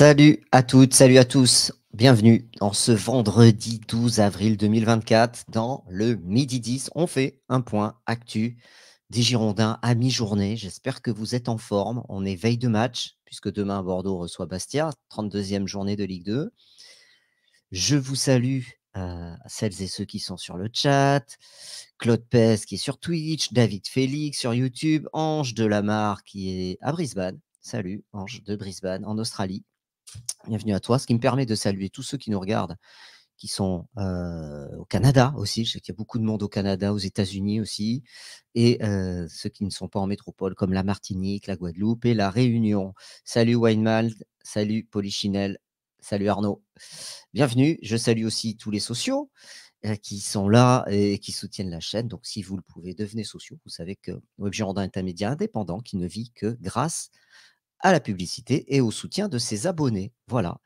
Salut à toutes, salut à tous. Bienvenue en ce vendredi 12 avril 2024 dans le Midi 10. On fait un point actu des Girondins à mi-journée. J'espère que vous êtes en forme. On est veille de match puisque demain Bordeaux reçoit Bastia, 32e journée de Ligue 2. Je vous salue euh, celles et ceux qui sont sur le chat, Claude Pes qui est sur Twitch, David Félix sur YouTube, Ange de qui est à Brisbane. Salut Ange de Brisbane en Australie bienvenue à toi, ce qui me permet de saluer tous ceux qui nous regardent, qui sont euh, au Canada aussi, je sais qu'il y a beaucoup de monde au Canada, aux États-Unis aussi, et euh, ceux qui ne sont pas en métropole, comme la Martinique, la Guadeloupe et la Réunion. Salut Weinmald, salut Polichinelle, salut Arnaud. Bienvenue, je salue aussi tous les sociaux euh, qui sont là et qui soutiennent la chaîne. Donc, si vous le pouvez, devenez sociaux. Vous savez que WebGirondin est un média indépendant qui ne vit que grâce à la publicité et au soutien de ses abonnés. Voilà.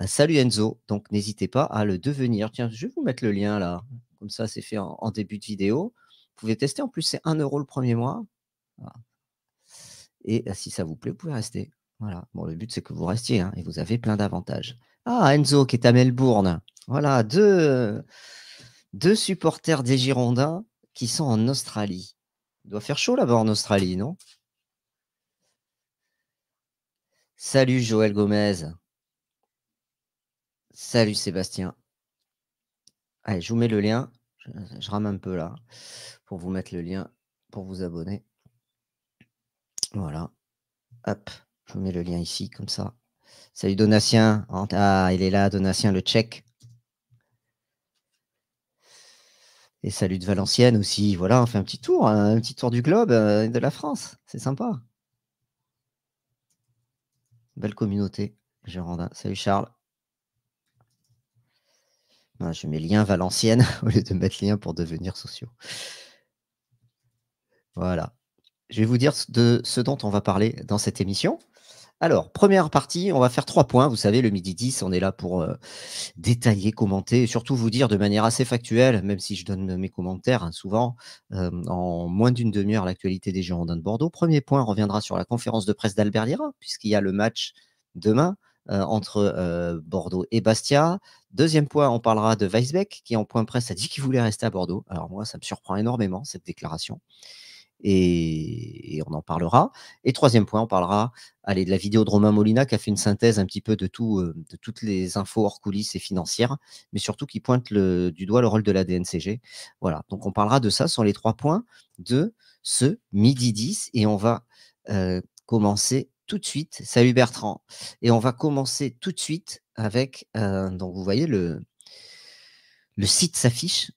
Euh, salut Enzo. Donc n'hésitez pas à le devenir. Tiens, je vais vous mettre le lien là. Comme ça, c'est fait en, début de vidéo. Vous pouvez tester. En plus, c'est 1 euro le premier mois. Et euh, si ça vous plaît, vous pouvez rester. Voilà. Bon, le but, c'est que vous restiez hein, et vous avez plein d'avantages. Ah, Enzo qui est à Melbourne. Voilà, deux, deux supporters des Girondins qui sont en Australie. Il doit faire chaud là-bas en Australie, non Salut Joël Gomez. Salut Sébastien. Allez, je vous mets le lien. Je, rame un peu là pour vous mettre le lien pour vous abonner. Voilà. Hop, je vous mets le lien ici comme ça. Salut Donatien. Ah, il est là, Donatien, le tchèque. Et salut de Valenciennes aussi. Voilà, on fait un petit tour, hein, un petit tour du globe euh, de la France. C'est sympa. Belle communauté, Géranda. Salut Charles. je mets lien Valenciennes au lieu de mettre lien pour devenir sociaux. Voilà. Je vais vous dire de ce dont on va parler dans cette émission. Alors, première partie, on va faire trois points. Vous savez, le midi 10, on est là pour euh, détailler, commenter et surtout vous dire de manière assez factuelle, même si je donne mes commentaires hein, souvent, euh, en moins d'une demi-heure, l'actualité des Girondins de Bordeaux. Premier point, on reviendra sur la conférence de presse d'Albert Lira, puisqu'il y a le match demain euh, entre Bordeaux et Bastia. Deuxième point, on parlera de Weisbeck, qui en point presse a dit qu'il voulait rester à Bordeaux. Alors moi, ça me surprend énormément, cette déclaration et, on en parlera. Et troisième point, on parlera allez, de la vidéo de Romain Molina qui a fait une synthèse un petit peu de, tout, euh, de toutes les infos hors coulisses et financières, mais surtout qui pointe du doigt le rôle de la DNCG. Voilà, donc on parlera de ça, sur les trois points de ce midi 10 et on va euh, commencer tout de suite. Salut Bertrand. Et on va commencer tout de suite avec, euh, donc vous voyez le, le site s'affiche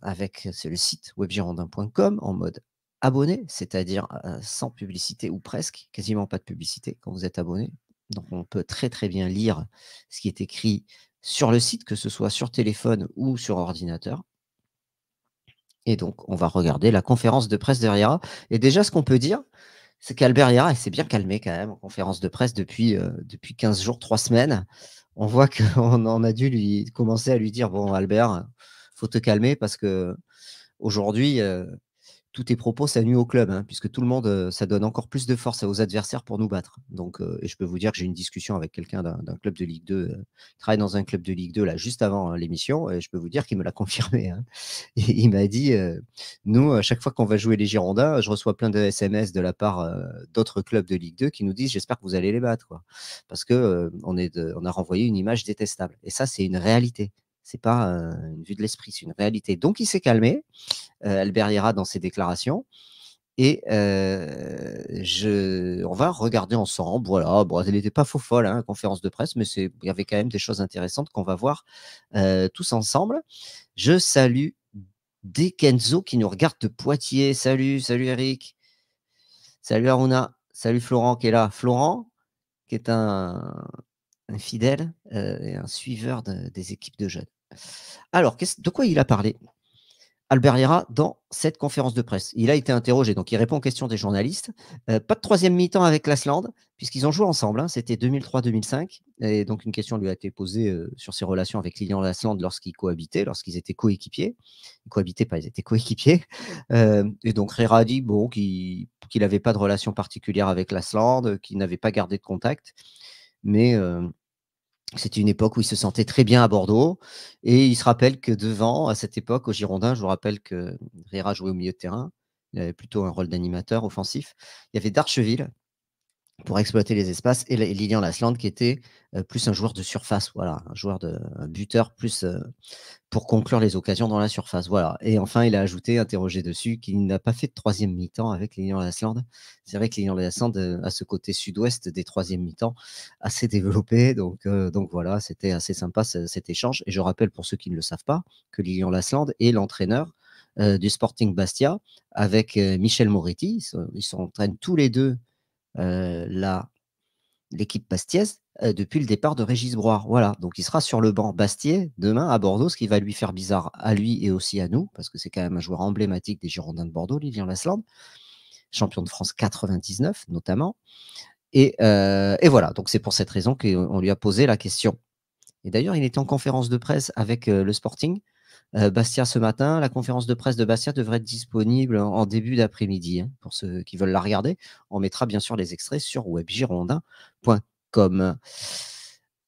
avec, c'est le site webgirondin.com en mode abonné, c'est-à-dire sans publicité ou presque, quasiment pas de publicité quand vous êtes abonné. Donc on peut très très bien lire ce qui est écrit sur le site, que ce soit sur téléphone ou sur ordinateur. Et donc on va regarder la conférence de presse Riera. Et déjà ce qu'on peut dire, c'est qu'Albert Riera s'est bien calmé quand même en conférence de presse depuis, depuis 15 jours, 3 semaines. On voit qu'on en a dû lui commencer à lui dire, bon Albert, faut te calmer parce que aujourd'hui, tous tes propos nuit au club, hein, puisque tout le monde, euh, ça donne encore plus de force à vos adversaires pour nous battre. Donc, euh, et je peux vous dire que j'ai une discussion avec quelqu'un d'un club de Ligue 2, euh, travaille dans un club de Ligue 2 là juste avant hein, l'émission, et je peux vous dire qu'il me l'a confirmé. Hein. il m'a dit, nous, à chaque fois qu'on va jouer les Girondins, je reçois plein de SMS de la part d'autres clubs de Ligue 2 qui nous disent, j'espère que vous allez les battre, parce que est on a renvoyé une image détestable. Et ça, c'est une réalité c'est pas euh, une vue de l'esprit, c'est une réalité. Donc il s'est calmé, euh, Albert dans ses déclarations. Et euh, je, on va regarder ensemble. Voilà, bon, elle n'était pas faux folle, la hein, conférence de presse, mais il y avait quand même des choses intéressantes qu'on va voir tous ensemble. Je salue Kenzo qui nous regarde de Poitiers. Salut, salut Eric. Salut Aruna. Salut Florent qui est là. Florent, qui est un, fidèle et un suiveur des équipes de jeunes. Alors, de quoi il a parlé Albert Lira dans cette conférence de presse. Il a été interrogé, donc il répond aux questions des journalistes. Euh, pas de troisième mi-temps avec l'Aslande, puisqu'ils ont joué ensemble. Hein. C'était 2003-2005. Et donc une question lui a été posée euh, sur ses relations avec Lilian Lasland lorsqu'ils cohabitaient, lorsqu'ils étaient coéquipiers. Ils cohabitaient pas, ils étaient coéquipiers. Euh, et donc Rera a dit bon, qu'il n'avait pas de relation particulière avec l'Aslande, qu'il n'avait pas gardé de contact. Mais c'était une époque où il se sentait très bien à Bordeaux. Et il se rappelle que devant, à cette époque, au Girondin, je vous rappelle que Riera jouait au milieu de terrain. Il avait plutôt un rôle d'animateur offensif. Il y avait Darcheville, pour exploiter les espaces, et Lilian Lasland qui était euh, plus un joueur de surface, voilà, un joueur de buteur plus euh, pour conclure les occasions dans la surface, voilà. Et enfin, il a ajouté, interrogé dessus, qu'il n'a pas fait de troisième mi-temps avec Lilian Lasland. C'est vrai que Lilian Lasland à euh, ce côté sud-ouest des troisième mi-temps assez développé, donc donc voilà, c'était assez sympa cet échange. Et je rappelle pour ceux qui ne le savent pas que Lilian Lasland est l'entraîneur du Sporting Bastia avec Michel Moretti. Ils s'entraînent tous les deux euh, l'équipe bastiaise euh, depuis le départ de Régis Broire. Voilà, donc il sera sur le banc Bastier demain à Bordeaux, ce qui va lui faire bizarre à lui et aussi à nous, parce que c'est quand même un joueur emblématique des Girondins de Bordeaux, Lilian Lasland, champion de France 99 notamment. Et, euh, et voilà, donc c'est pour cette raison qu'on lui a posé la question. Et d'ailleurs, il était en conférence de presse avec le Sporting euh, Bastia ce matin. La conférence de presse de Bastia devrait être disponible en début d'après-midi hein, pour ceux qui veulent la regarder. On mettra bien sûr les extraits sur webgirondin.com.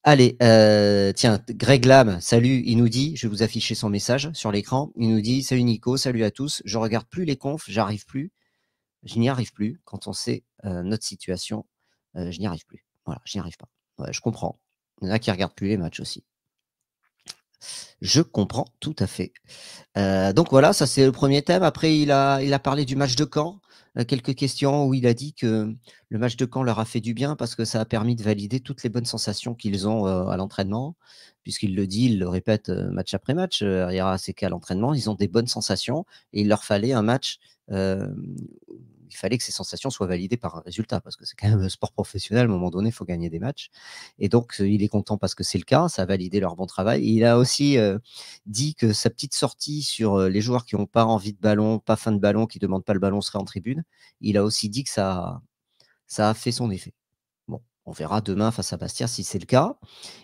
Allez, euh, tiens, Greg Lam, salut, il nous dit, je vais vous afficher son message sur l'écran, il nous dit, salut Nico, salut à tous, je regarde plus les confs, j'arrive plus, je n'y arrive plus, quand on sait euh, notre situation, je n'y arrive plus, voilà, je n'y arrive pas, je comprends, il y en a qui regardent plus les matchs aussi, je comprends tout à fait. Euh, donc voilà, ça c'est le premier thème. Après, il a, il a parlé du match de camp euh, quelques questions où il a dit que le match de camp leur a fait du bien parce que ça a permis de valider toutes les bonnes sensations qu'ils ont euh, à l'entraînement. Puisqu'il le dit, il le répète match après match. il aura c'est qu'à l'entraînement, ils ont des bonnes sensations et il leur fallait un match il fallait que ces sensations soient validées par un résultat, parce que c'est quand même un sport professionnel, à un moment donné, il faut gagner des matchs. Et donc, euh, il est content parce que c'est le cas, ça a validé leur bon travail. il a aussi euh, dit que sa petite sortie sur euh, les joueurs qui n'ont pas envie de ballon, pas fin de ballon, qui ne demandent pas le ballon, serait en tribune. Il a aussi dit que ça, ça a fait son effet. Bon, on verra demain face à Bastia si c'est le cas.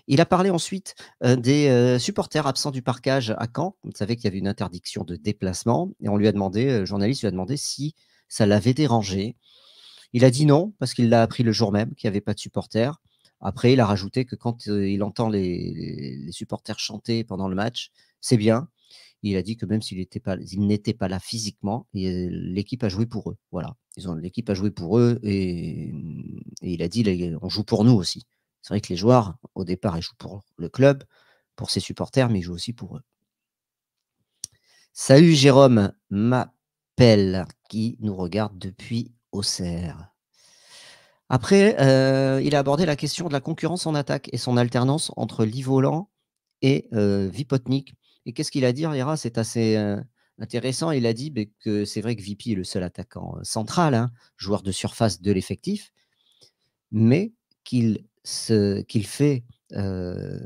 Il a parlé ensuite des supporters absents du parcage à Caen. Vous savez qu'il y avait une interdiction de déplacement et on lui a demandé, le journaliste lui a demandé si ça l'avait dérangé. Il a dit non parce qu'il l'a appris le jour même qu'il n'y avait pas de supporters. Après, il a rajouté que quand euh, il entend les, supporters chanter pendant le match, c'est bien. Il a dit que même s'il n'était pas, pas, là physiquement, l'équipe a joué pour eux. Voilà, l'équipe a joué pour eux et, il a dit on joue pour nous aussi. C'est vrai que les joueurs, au départ, ils jouent pour le club, pour ses supporters, mais ils jouent aussi pour eux. Salut Jérôme, m'appelle qui nous regarde depuis Auxerre. Après, euh, il a abordé la question de la concurrence en attaque et son alternance entre livolant et Vipotnik. Euh, et qu'est-ce qu'il a dit, Ira C'est assez euh, intéressant. Il a dit bah, que c'est vrai que Vipi est le seul attaquant central, hein, joueur de surface de l'effectif, mais qu'il qu'il fait euh,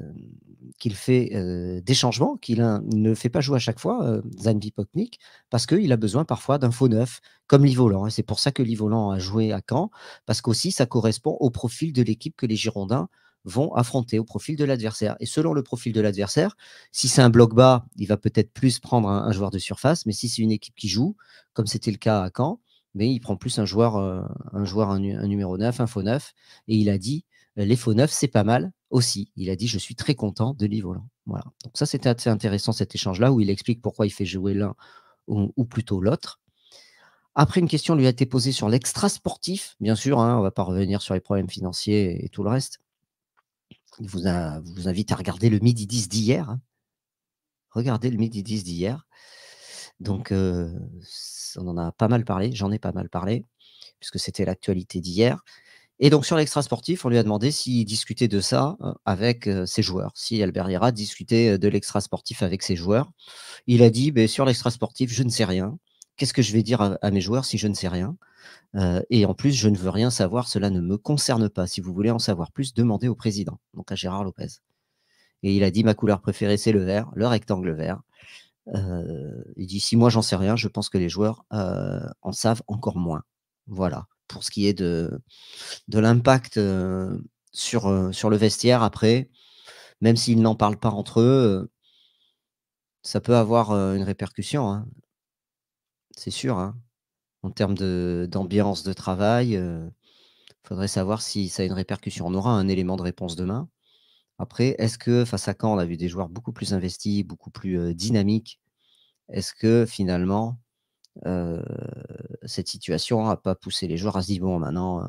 qu'il fait euh, des changements, qu'il ne fait pas jouer à chaque fois, Zanvi euh, Zan parce qu'il a besoin parfois d'un faux neuf, comme Livolant. et C'est pour ça que Livolant a joué à Caen, parce qu'aussi ça correspond au profil de l'équipe que les Girondins vont affronter, au profil de l'adversaire. Et selon le profil de l'adversaire, si c'est un bloc bas, il va peut-être plus prendre un, joueur de surface, mais si c'est une équipe qui joue, comme c'était le cas à Caen, mais il prend plus un joueur, un, joueur un, numéro 9, un faux neuf, et il a dit, les faux neufs, c'est pas mal, aussi. Il a dit Je suis très content de l'un. Voilà. Donc, ça, c'était assez intéressant cet échange-là où il explique pourquoi il fait jouer l'un ou, plutôt l'autre. Après, une question lui a été posée sur l'extra sportif, bien sûr. Hein, on ne va pas revenir sur les problèmes financiers et tout le reste. Il vous, invite à regarder le midi 10 d'hier. Hein. Regardez le midi 10 d'hier. Donc, euh, on en a pas mal parlé. J'en ai pas mal parlé, puisque c'était l'actualité d'hier. Et donc sur l'extra sportif, on lui a demandé s'il discutait de ça euh, avec euh, ses joueurs, si Albert Lira discutait euh, de l'extra sportif avec ses joueurs. Il a dit, "Mais «Ben, sur l'extra sportif, je ne sais rien. Qu'est-ce que je vais dire à, mes joueurs si je ne sais rien Et en plus, je ne veux rien savoir, cela ne me concerne pas. Si vous voulez en savoir plus, demandez au président, donc à Gérard Lopez. Et il a dit, ma couleur préférée, c'est le vert, le rectangle vert. il dit, si moi j'en sais rien, je pense que les joueurs en savent encore moins. Voilà pour ce qui est de, de l'impact euh, sur, euh, sur le vestiaire après, même s'ils n'en parlent pas entre eux, euh, ça peut avoir une répercussion. Hein. C'est sûr. Hein. En termes d'ambiance de, travail, il faudrait savoir si ça a une répercussion. On aura un élément de réponse demain. Après, est-ce que face à quand on a vu des joueurs beaucoup plus investis, beaucoup plus dynamiques Est-ce que finalement, euh, cette situation n'a pas poussé les joueurs à se dire bon, maintenant, euh,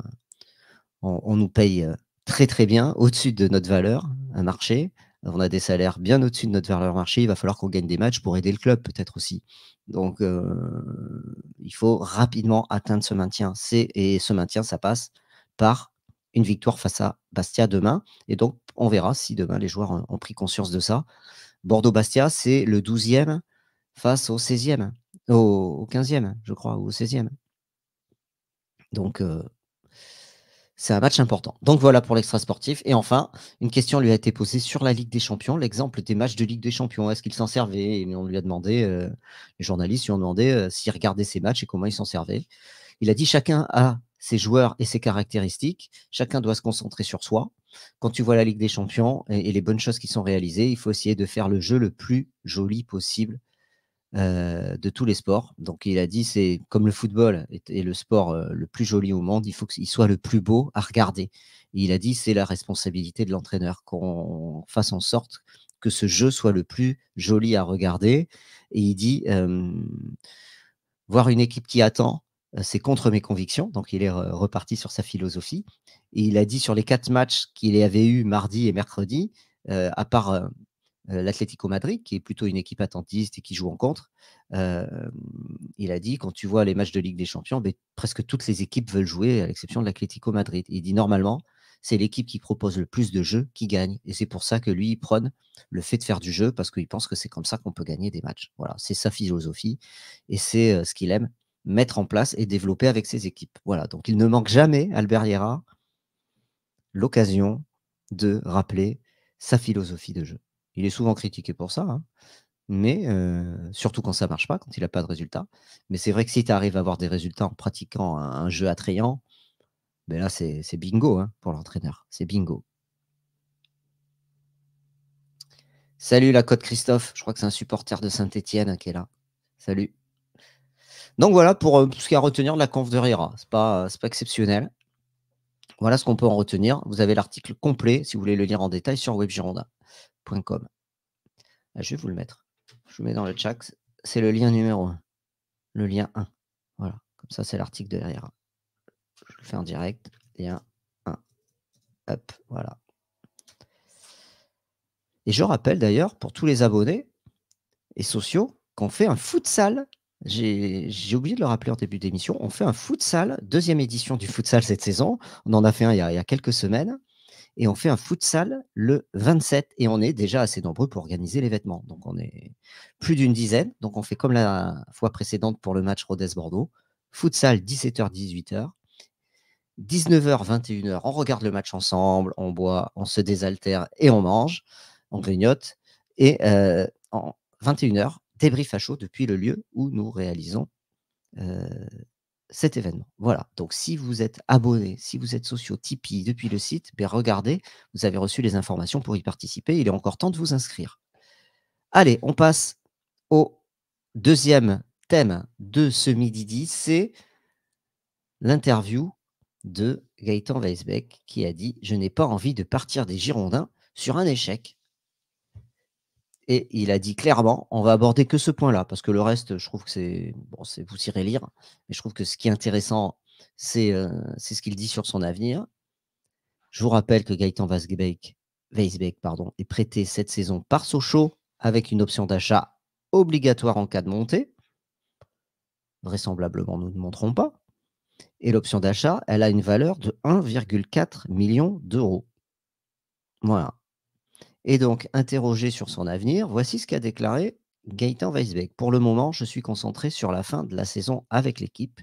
on, nous paye euh, très très bien, au-dessus de notre valeur, un marché. On a des salaires bien au-dessus de notre valeur marché. Il va falloir qu'on gagne des matchs pour aider le club, peut-être aussi. Donc, il faut rapidement atteindre ce maintien. Et ce maintien, ça passe par une victoire face à Bastia demain. Et donc, on verra si demain les joueurs ont, ont pris conscience de ça. Bordeaux-Bastia, c'est le 12e face au 16e au, 15e, je crois, ou au 16e. Donc, euh, c'est un match important. Donc voilà pour l'extra sportif. Et enfin, une question lui a été posée sur la Ligue des Champions, l'exemple des matchs de Ligue des Champions. Est-ce qu'il s'en servait Et on lui a demandé, euh, les journalistes lui ont demandé s'ils euh, s'il regardait ces matchs et comment il s'en servait. Il a dit chacun a ses joueurs et ses caractéristiques. Chacun doit se concentrer sur soi. Quand tu vois la Ligue des Champions et les bonnes choses qui sont réalisées, il faut essayer de faire le jeu le plus joli possible euh, de tous les sports. Donc il a dit c'est comme le football est, le sport euh, le plus joli au monde, il faut qu'il soit le plus beau à regarder. il a dit c'est la responsabilité de l'entraîneur qu'on fasse en sorte que ce jeu soit le plus joli à regarder. Et il dit voir une équipe qui attend, euh, c'est contre mes convictions. Donc il est reparti sur sa philosophie. Et il a dit sur les quatre matchs qu'il avait eu mardi et mercredi, à part euh, l'Atlético Madrid, qui est plutôt une équipe attentiste et qui joue en contre, euh, il a dit quand tu vois les matchs de Ligue des Champions, ben, presque toutes les équipes veulent jouer, à l'exception de l'Atlético Madrid. Il dit normalement, c'est l'équipe qui propose le plus de jeux qui gagne. Et c'est pour ça que lui, il prône le fait de faire du jeu, parce qu'il pense que c'est comme ça qu'on peut gagner des matchs. Voilà, c'est sa philosophie et c'est euh, ce qu'il aime mettre en place et développer avec ses équipes. Voilà, donc il ne manque jamais, Albert Hierra, l'occasion de rappeler sa philosophie de jeu. Il est souvent critiqué pour ça, hein. mais surtout quand ça ne marche pas, quand il n'a pas de résultats. Mais c'est vrai que si tu arrives à avoir des résultats en pratiquant un, jeu attrayant, ben là, c'est bingo hein, pour l'entraîneur. C'est bingo. Salut la Côte Christophe, je crois que c'est un supporter de saint étienne qui est là. Salut. Donc voilà pour ce qu'il y a à retenir de la conf de Rira. Ce n'est pas, pas exceptionnel. Voilà ce qu'on peut en retenir. Vous avez l'article complet si vous voulez le lire en détail sur Web ah, je vais vous le mettre. Je vous mets dans le chat. C'est le lien numéro 1. Le lien 1. Voilà. Comme ça, c'est l'article derrière. Je le fais en direct. Lien 1. Hop. Voilà. Et je rappelle d'ailleurs pour tous les abonnés et sociaux qu'on fait un futsal. J'ai oublié de le rappeler en début d'émission. On fait un futsal, deuxième édition du futsal cette saison. On en a fait un il y a quelques semaines et on fait un futsal le 27 et on est déjà assez nombreux pour organiser les vêtements. Donc on est plus d'une dizaine. Donc on fait comme la fois précédente pour le match Rodez-Bordeaux. Futsal 17h-18h. 19h, 21h, on regarde le match ensemble, on boit, on se désaltère et on mange, on grignote. Et euh, en 21h, débrief à chaud depuis le lieu où nous réalisons euh, cet événement. Voilà. Donc, si vous êtes abonné, si vous êtes sociaux Tipeee depuis le site, ben regardez, vous avez reçu les informations pour y participer. Il est encore temps de vous inscrire. Allez, on passe au deuxième thème de ce midi-dit. C'est l'interview de Gaëtan Weisbeck qui a dit Je n'ai pas envie de partir des Girondins sur un échec. Et il a dit clairement, on va aborder que ce point-là, parce que le reste, je trouve que c'est. Bon, vous irez lire, mais je trouve que ce qui est intéressant, c'est euh, ce qu'il dit sur son avenir. Je vous rappelle que Gaëtan Weisbeck, pardon, est prêté cette saison par Sochaux avec une option d'achat obligatoire en cas de montée. Vraisemblablement, nous ne montrons pas. Et l'option d'achat, elle a une valeur de 1,4 million d'euros. Voilà. Et donc, interrogé sur son avenir, voici ce qu'a déclaré Gaëtan Weisbeck. Pour le moment, je suis concentré sur la fin de la saison avec l'équipe.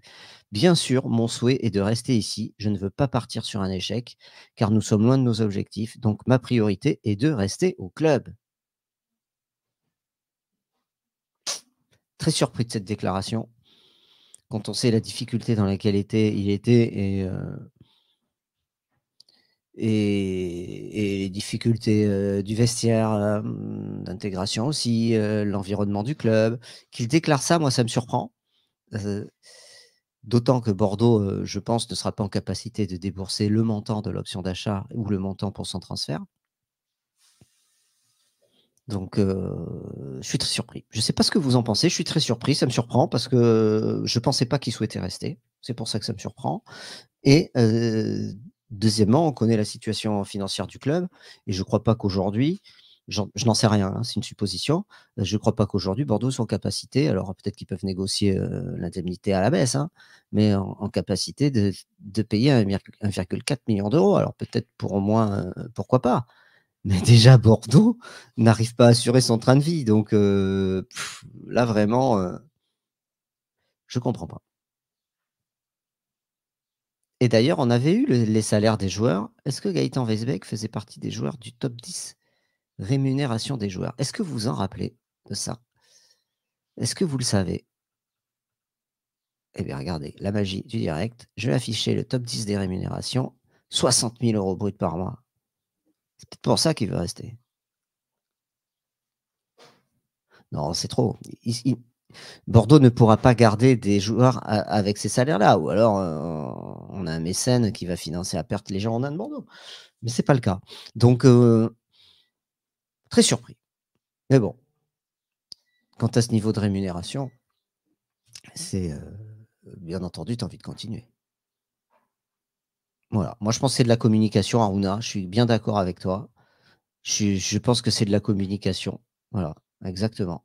Bien sûr, mon souhait est de rester ici. Je ne veux pas partir sur un échec, car nous sommes loin de nos objectifs. Donc, ma priorité est de rester au club. Très surpris de cette déclaration. Quand on sait la difficulté dans laquelle il était et euh, et, les difficultés euh, du vestiaire, euh, d'intégration aussi, euh, l'environnement du club. Qu'il déclare ça, moi, ça me surprend. D'autant que Bordeaux, je pense, ne sera pas en capacité de débourser le montant de l'option d'achat ou le montant pour son transfert. Donc, je suis très surpris. Je ne sais pas ce que vous en pensez. Je suis très surpris. Ça me surprend parce que je ne pensais pas qu'il souhaitait rester. C'est pour ça que ça me surprend. Et Deuxièmement, on connaît la situation financière du club et je ne crois pas qu'aujourd'hui, je n'en sais rien, hein, c'est une supposition, euh, je ne crois pas qu'aujourd'hui Bordeaux soit en capacité, alors peut-être qu'ils peuvent négocier euh, l'indemnité à la baisse, hein, mais en, capacité de, payer 1,4 million d'euros. Alors peut-être pour au moins, euh, pourquoi pas mais déjà, Bordeaux n'arrive pas à assurer son train de vie. Donc là, vraiment, je ne comprends pas. Et d'ailleurs, on avait eu les salaires des joueurs. Est-ce que Gaëtan Weisbeck faisait partie des joueurs du top 10 rémunération des joueurs Est-ce que vous vous en rappelez de ça Est-ce que vous le savez Eh bien, regardez, la magie du direct. Je vais afficher le top 10 des rémunérations. 60 000 euros brut par mois. C'est peut-être pour ça qu'il veut rester. Non, c'est trop. il, Bordeaux ne pourra pas garder des joueurs avec ces salaires-là. Ou alors, euh, on a un mécène qui va financer à perte les gens en inde Bordeaux. Mais ce n'est pas le cas. Donc, euh, très surpris. Mais bon, quant à ce niveau de rémunération, c'est euh, bien entendu, tu as envie de continuer. Voilà. Moi, je pense que c'est de la communication, Aruna. Je suis bien d'accord avec toi. je pense que c'est de la communication. Voilà, exactement.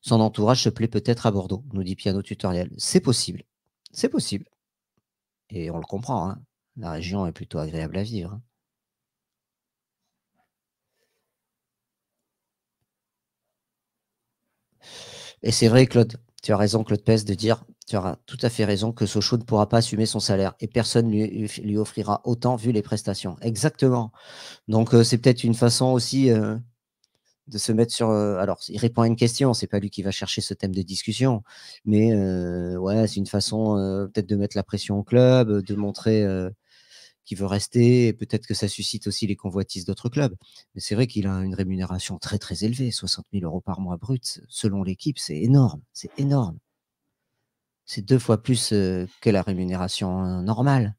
Son entourage se plaît peut-être à Bordeaux, nous dit Piano Tutoriel. C'est possible. C'est possible. Et on le comprend. Hein. La région est plutôt agréable à vivre. Hein. Et c'est vrai, Claude. Tu as raison, Claude Pes, de dire, tu auras tout à fait raison, que Sochaux ne pourra pas assumer son salaire et personne lui, lui offrira autant vu les prestations. Exactement. Donc, euh, c'est peut-être une façon aussi euh, de se mettre sur. Euh, alors, il répond à une question, c'est pas lui qui va chercher ce thème de discussion, mais euh, ouais, c'est une façon euh, peut-être de mettre la pression au club, de montrer qu'il veut rester, et peut-être que ça suscite aussi les convoitises d'autres clubs. Mais c'est vrai qu'il a une rémunération très très élevée, 60 000 euros par mois brut, selon l'équipe, c'est énorme, c'est énorme. C'est deux fois plus que la rémunération normale.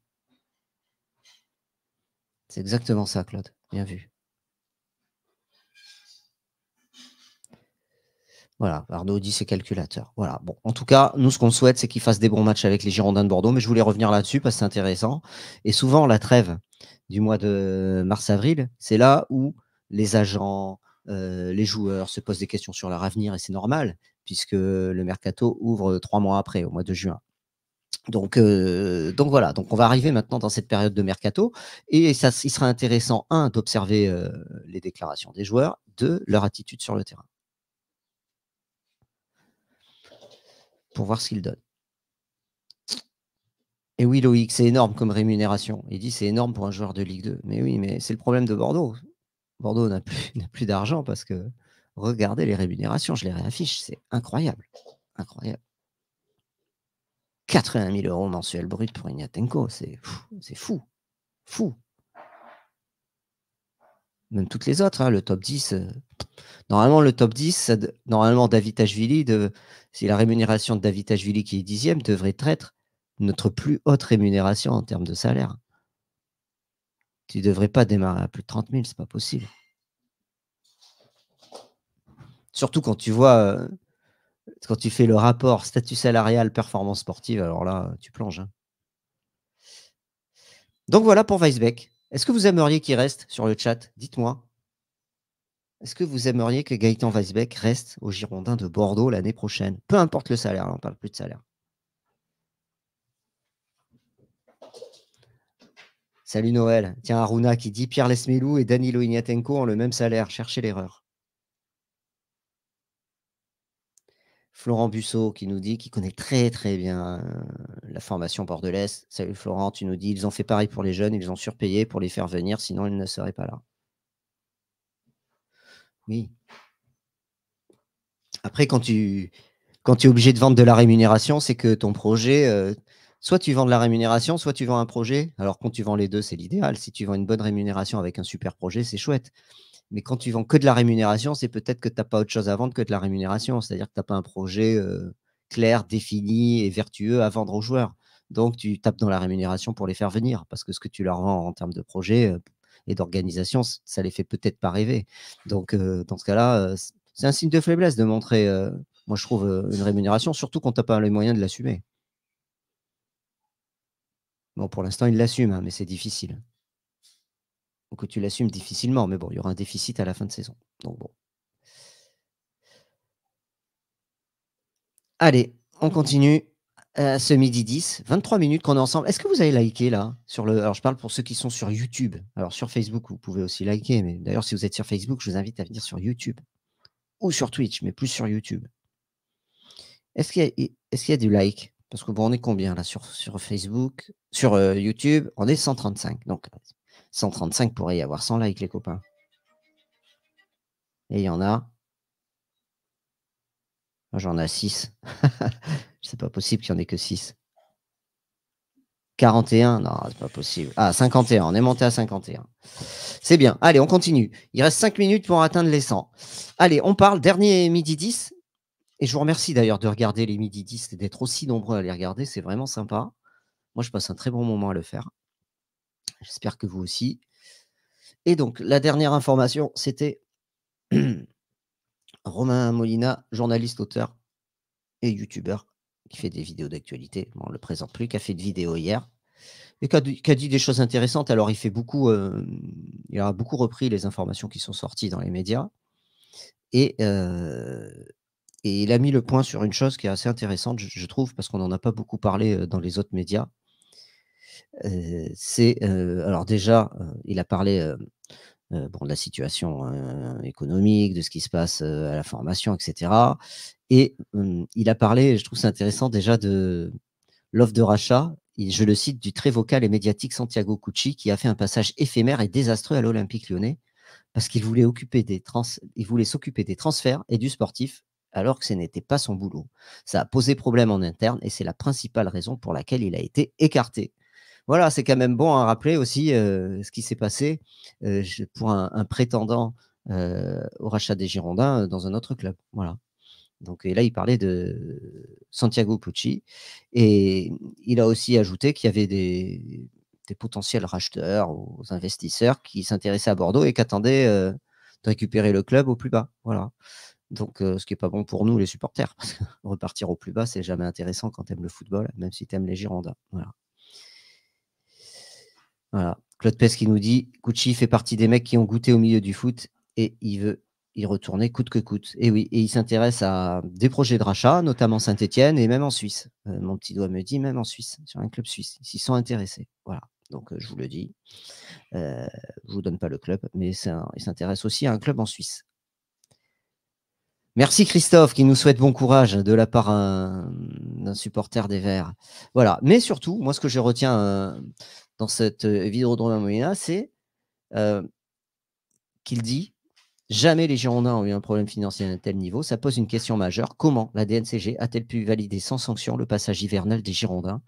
C'est exactement ça, Claude. Bien vu. Voilà, Arnaud dit ses calculateurs. Voilà. Bon, en tout cas, nous, ce qu'on souhaite, c'est qu'ils fassent des bons matchs avec les Girondins de Bordeaux, mais je voulais revenir là-dessus parce que c'est intéressant. Et souvent, la trêve du mois de mars-avril, c'est là où les agents, euh, les joueurs se posent des questions sur leur avenir, et c'est normal, puisque le mercato ouvre trois mois après, au mois de juin. Donc, euh, donc voilà, donc on va arriver maintenant dans cette période de mercato et ça, il sera intéressant, un, d'observer euh, les déclarations des joueurs, deux, leur attitude sur le terrain. pour voir ce qu'il donne. Et oui, Loïc, c'est énorme comme rémunération. Il dit c'est énorme pour un joueur de Ligue 2. Mais oui, mais c'est le problème de Bordeaux. Bordeaux n'a plus, d'argent parce que regardez les rémunérations, je les réaffiche, c'est incroyable. Incroyable. 80 000 euros mensuels bruts pour Ignatenko, c'est fou. Fou même toutes les autres, hein, le top 10. Euh, normalement, le top 10, normalement, David Ashvili, si la rémunération de David Ashvili qui est dixième, devrait être notre plus haute rémunération en termes de salaire. Tu ne devrais pas démarrer à plus de 30 000, c'est pas possible. Surtout quand tu vois, euh, quand tu fais le rapport statut salarial, performance sportive, alors là, tu plonges. Hein. Donc voilà pour Weisbeck. Est-ce que vous aimeriez qu'il reste sur le chat Dites-moi. Est-ce que vous aimeriez que Gaëtan Weisbeck reste au Girondin de Bordeaux l'année prochaine Peu importe le salaire, on ne parle plus de salaire. Salut Noël. Tiens, Aruna qui dit Pierre Lesmelou et Danilo Ignatenko ont le même salaire. Cherchez l'erreur. Florent Busseau qui nous dit qu'il connaît très très bien euh, la formation bordelaise. Salut Florent, tu nous dis ils ont fait pareil pour les jeunes, ils ont surpayé pour les faire venir, sinon ils ne seraient pas là. Oui. Après, quand tu, quand tu es obligé de vendre de la rémunération, c'est que ton projet, euh, soit tu vends de la rémunération, soit tu vends un projet. Alors quand tu vends les deux, c'est l'idéal. Si tu vends une bonne rémunération avec un super projet, c'est chouette. Mais quand tu vends que de la rémunération, c'est peut-être que tu n'as pas autre chose à vendre que de la rémunération. C'est-à-dire que tu n'as pas un projet euh, clair, défini et vertueux à vendre aux joueurs. Donc, tu tapes dans la rémunération pour les faire venir, parce que ce que tu leur vends en termes de projet euh, et d'organisation, ça les fait peut-être pas rêver. Donc, euh, dans ce cas-là, c'est un signe de faiblesse de montrer, moi je trouve, une rémunération, surtout quand tu n'as pas les moyens de l'assumer. Bon, pour l'instant, il l'assume, hein, mais c'est difficile que tu l'assumes difficilement. Mais bon, il y aura un déficit à la fin de saison. Donc bon. Allez, on continue. Euh, ce midi 10, 23 minutes qu'on est ensemble. Est-ce que vous avez liké là sur le... Alors je parle pour ceux qui sont sur YouTube. Alors sur Facebook, vous pouvez aussi liker, mais d'ailleurs si vous êtes sur Facebook, je vous invite à venir sur YouTube. Ou sur Twitch, mais plus sur YouTube. Est-ce qu'il y, a... du like Parce que bon, on est combien là sur, sur Facebook Sur euh, YouTube, on est 135. Donc 135 pourrait y avoir 100 likes, les copains. Et il y en a. J'en ai 6. c'est pas possible qu'il n'y en ait que 6. 41, non, c'est pas possible. Ah, 51, on est monté à 51. C'est bien. Allez, on continue. Il reste 5 minutes pour atteindre les 100. Allez, on parle. Dernier midi 10. Et je vous remercie d'ailleurs de regarder les midi 10 et d'être aussi nombreux à les regarder. C'est vraiment sympa. Moi, je passe un très bon moment à le faire. J'espère que vous aussi. Et donc, la dernière information, c'était Romain Molina, journaliste, auteur et youtubeur, qui fait des vidéos d'actualité. on ne le présente plus, qui a fait de vidéos hier et qui a, dit des choses intéressantes. Alors, il fait beaucoup, euh, il a beaucoup repris les informations qui sont sorties dans les médias. Euh, et, il a mis le point sur une chose qui est assez intéressante, je, je trouve, parce qu'on n'en a pas beaucoup parlé euh, dans les autres médias c'est alors déjà, il a parlé de la situation économique, de ce qui se passe à la formation, etc. Et il a parlé, je trouve ça intéressant déjà de l'offre de rachat je le cite, du très vocal et médiatique Santiago Cucci, qui a fait un passage éphémère et désastreux à l'Olympique lyonnais, parce qu'il voulait occuper des il voulait s'occuper des transferts et du sportif, alors que ce n'était pas son boulot. Ça a posé problème en interne et c'est la principale raison pour laquelle il a été écarté voilà, c'est quand même bon à rappeler aussi euh, ce qui s'est passé euh, pour un, prétendant euh, au rachat des Girondins dans un autre club. Voilà. Donc, et là, il parlait de Santiago Pucci. Et il a aussi ajouté qu'il y avait des, potentiels racheteurs des investisseurs qui s'intéressaient à Bordeaux et qui attendaient de récupérer le club au plus bas. Voilà. Donc, ce qui n'est pas bon pour nous, les supporters, parce repartir au plus bas, c'est jamais intéressant quand tu aimes le football, même si tu aimes les Girondins. Voilà. Voilà. Claude Pes qui nous dit Gucci fait partie des mecs qui ont goûté au milieu du foot et il veut y retourner coûte que coûte. Et oui, et il s'intéresse à des projets de rachat, notamment Saint-Etienne et même en Suisse. Euh, mon petit doigt me dit même en Suisse, sur un club suisse. Ils s'y sont intéressés. Voilà. Donc, euh, je vous le dis. Euh, je ne vous donne pas le club, mais il s'intéresse aussi à un club en Suisse. Merci Christophe qui nous souhaite bon courage de la part d'un supporter des Verts. Voilà. Mais surtout, moi, ce que je retiens dans cette vidéo de Romain Molina, c'est qu'il dit Jamais les Girondins ont eu un problème financier à un tel niveau. Ça pose une question majeure. Comment la DNCG a-t-elle pu valider sans sanction le passage hivernal des Girondins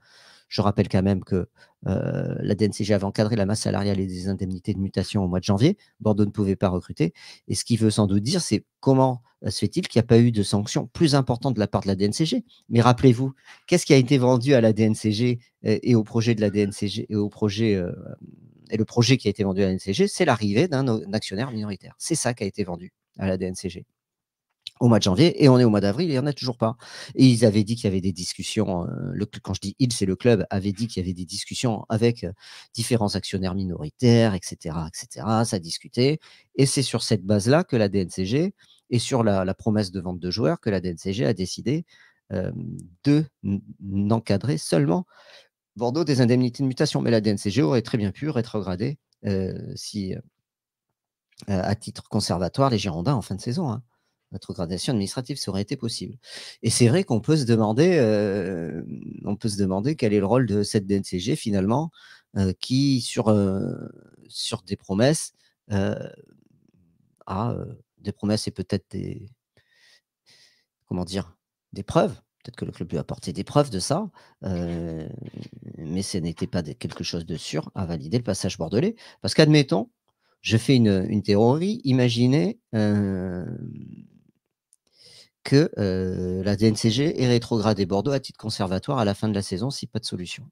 je rappelle quand même que euh, la DNCG avait encadré la masse salariale et des indemnités de mutation au mois de janvier. Bordeaux ne pouvait pas recruter. Et ce qui veut sans doute dire, c'est comment euh, se fait-il qu'il n'y a pas eu de sanctions plus importantes de la part de la DNCG Mais rappelez-vous, qu'est-ce qui a été vendu à la DNCG euh, et, au projet de la DNCG et au projet et le projet qui a été vendu à la DNCG, c'est l'arrivée d'un actionnaire minoritaire. C'est ça qui a été vendu à la DNCG au mois de janvier et on est au mois d'avril et il n'y en a toujours pas. Et ils avaient dit qu'il y avait des discussions, euh, quand je dis ils, c'est le club, avait dit qu'il y avait des discussions avec euh, différents actionnaires minoritaires, etc., etc., ça discutait. Et c'est sur cette base-là que la DNCG et sur la, promesse de vente de joueurs que la DNCG a décidé euh, de n'encadrer seulement Bordeaux des indemnités de mutation. Mais la DNCG aurait très bien pu rétrograder si, à titre conservatoire, les Girondins en fin de saison. Hein notre gradation administrative, ça aurait été possible. Et c'est vrai qu'on peut se demander, euh, on peut se demander quel est le rôle de cette DNCG finalement, euh, qui sur euh, sur des promesses a des promesses et peut-être des comment dire des preuves. Peut-être que le club lui a apporté des preuves de ça, mais ce n'était pas quelque chose de sûr à valider le passage bordelais. Parce qu'admettons, je fais une, théorie, imaginez, que euh, la DNCG ait rétrogradé Bordeaux à titre conservatoire à la fin de la saison si pas de solution.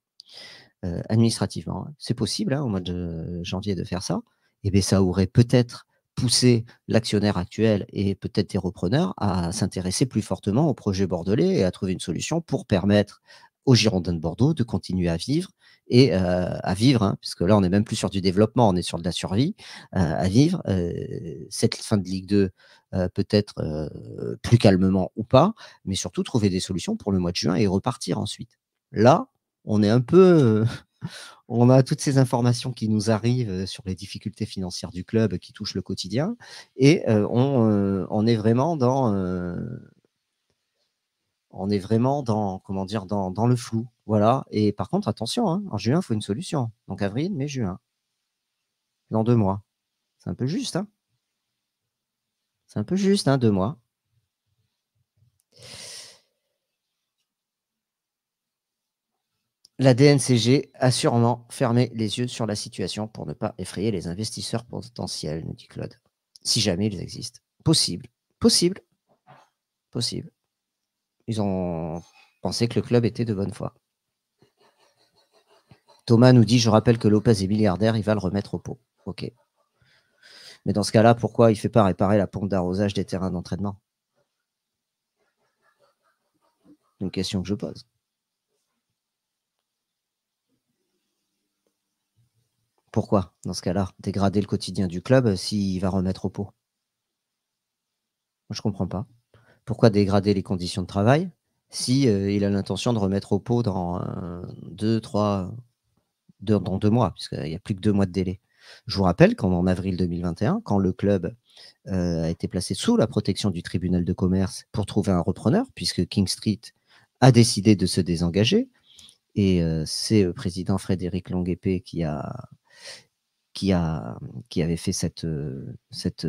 Euh, administrativement, hein. c'est possible hein, au mois de janvier de faire ça. Et eh bien ça aurait peut-être poussé l'actionnaire actuel et peut-être des repreneurs à s'intéresser plus fortement au projet bordelais et à trouver une solution pour permettre aux Girondins de Bordeaux de continuer à vivre et à vivre, hein, puisque là on n'est même plus sur du développement, on est sur de la survie, à vivre cette fin de Ligue 2 peut-être plus calmement ou pas, mais surtout trouver des solutions pour le mois de juin et repartir ensuite. Là, on est un peu... on a toutes ces informations qui nous arrivent sur les difficultés financières du club qui touchent le quotidien et on, on, est vraiment dans on est vraiment dans, comment dire, dans, le flou. Voilà. Et par contre, attention, hein, en juin, il faut une solution. Donc avril, mai, juin. Dans deux mois. C'est un peu juste, hein. C'est un peu juste, hein, deux mois. La DNCG a sûrement fermé les yeux sur la situation pour ne pas effrayer les investisseurs potentiels, nous dit Claude. Si jamais ils existent. Possible. Possible. Possible ils ont pensé que le club était de bonne foi. Thomas nous dit, je rappelle que Lopez est milliardaire, il va le remettre au pot. Ok. Mais dans ce cas-là, pourquoi il ne fait pas réparer la pompe d'arrosage des terrains d'entraînement Une question que je pose. Pourquoi, dans ce cas-là, dégrader le quotidien du club s'il va remettre au pot Moi, je ne comprends pas. Pourquoi dégrader les conditions de travail si euh, il a l'intention de remettre au pot dans deux, trois, dans deux mois, puisqu'il euh, n'y a plus que deux mois de délai. Je vous rappelle qu'en avril 2021, quand le club euh, a été placé sous la protection du tribunal de commerce pour trouver un repreneur, puisque King Street a décidé de se désengager, et c'est le président Frédéric Longuepé qui a qui, a, qui avait fait cette, cette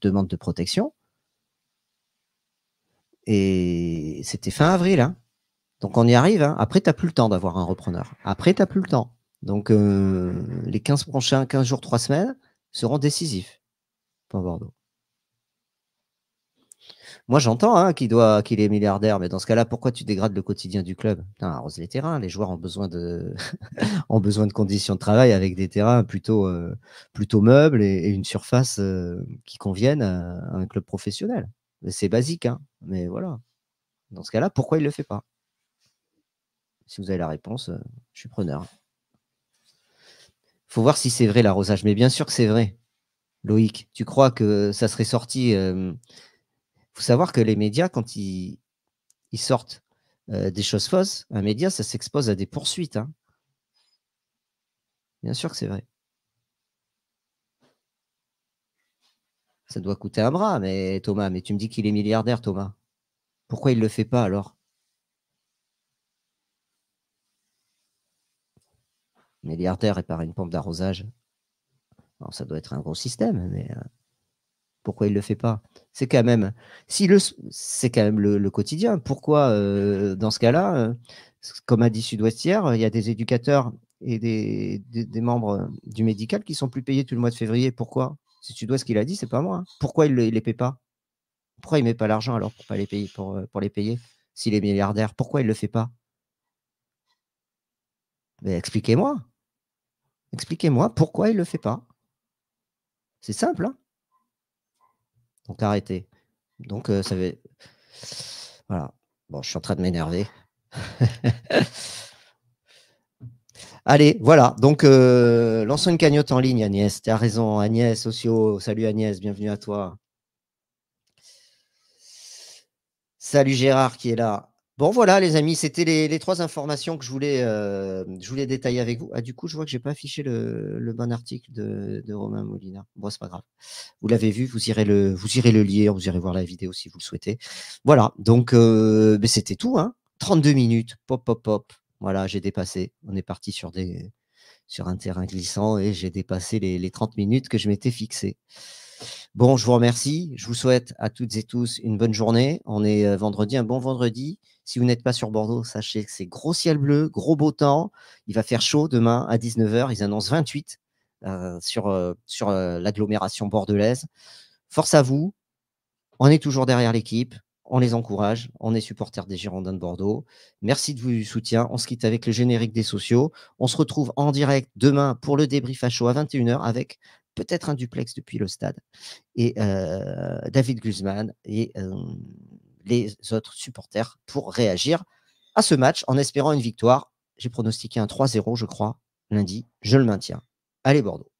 demande de protection. Et c'était fin avril. Hein. Donc on y arrive. Hein. Après, tu n'as plus le temps d'avoir un repreneur. Après, tu n'as plus le temps. Donc euh, les 15 prochains, 15 jours, 3 semaines seront décisifs pour Bordeaux. Moi, j'entends hein, qu'il est milliardaire, mais dans ce cas-là, pourquoi tu dégrades le quotidien du club arrose les terrains. Les joueurs ont besoin de, conditions de travail avec des terrains plutôt, euh, plutôt meubles et, une surface euh, qui convienne à, un club professionnel. C'est basique, hein, mais voilà. Dans ce cas-là, pourquoi il ne le fait pas Si vous avez la réponse, euh, je suis preneur. Il faut voir si c'est vrai l'arrosage, mais bien sûr que c'est vrai. Loïc, tu crois que ça serait sorti Il euh, faut savoir que les médias, quand ils, sortent euh, des choses fausses, un média, ça s'expose à des poursuites. Hein. Bien sûr que c'est vrai. Ça doit coûter un bras, mais Thomas, mais tu me dis qu'il est milliardaire, Thomas. Pourquoi il ne le fait pas alors Milliardaire réparer une pompe d'arrosage. ça doit être un gros système, mais euh, pourquoi il ne le fait pas C'est quand même, si le, c'est quand même le, quotidien. Pourquoi, euh, dans ce cas-là, euh, comme a dit sud ouestière il y a des éducateurs et des, des, membres du médical qui sont plus payés tout le mois de février. Pourquoi si tu dois ce qu'il a dit, c'est pas moi. Hein. Pourquoi il ne les paie pas Pourquoi il ne met pas l'argent alors pour, pas les payer, pour, euh, les payer S'il est milliardaire, pourquoi il ne le fait pas Mais Expliquez-moi. Expliquez-moi pourquoi il ne le fait pas. C'est simple. Hein. Donc arrêtez. Donc euh, ça veut. Voilà. Bon, je suis en train de m'énerver. Allez, voilà. Donc, euh, lançons une cagnotte en ligne, Agnès. Tu as raison, Agnès Sociaux. Salut Agnès, bienvenue à toi. Salut Gérard qui est là. Bon, voilà, les amis, c'était les, trois informations que je voulais, euh, je voulais détailler avec vous. Ah, du coup, je vois que je n'ai pas affiché le, bon article de, Romain Molina. Bon, c'est pas grave. Vous l'avez vu, vous irez, le, vous irez le lire, vous irez voir la vidéo si vous le souhaitez. Voilà, donc euh, ben, c'était tout. 32 hein. minutes, pop, pop, pop. Voilà, j'ai dépassé. On est parti sur, des, sur un terrain glissant et j'ai dépassé les, 30 minutes que je m'étais fixé. Bon, je vous remercie. Je vous souhaite à toutes et tous une bonne journée. On est euh, vendredi, un bon vendredi. Si vous n'êtes pas sur Bordeaux, sachez que c'est gros ciel bleu, gros beau temps. Il va faire chaud demain à 19h. Ils annoncent 28 euh, sur, euh, sur l'agglomération bordelaise. Force à vous. On est toujours derrière l'équipe on les encourage, on est supporters des Girondins de Bordeaux. Merci de vous soutien. On se quitte avec le générique des sociaux. On se retrouve en direct demain pour le débrief à chaud à 21h avec peut-être un duplex depuis le stade et euh, David Guzman et euh, les autres supporters pour réagir à ce match en espérant une victoire. J'ai pronostiqué un 3-0, je crois, lundi. Je le maintiens. Allez Bordeaux.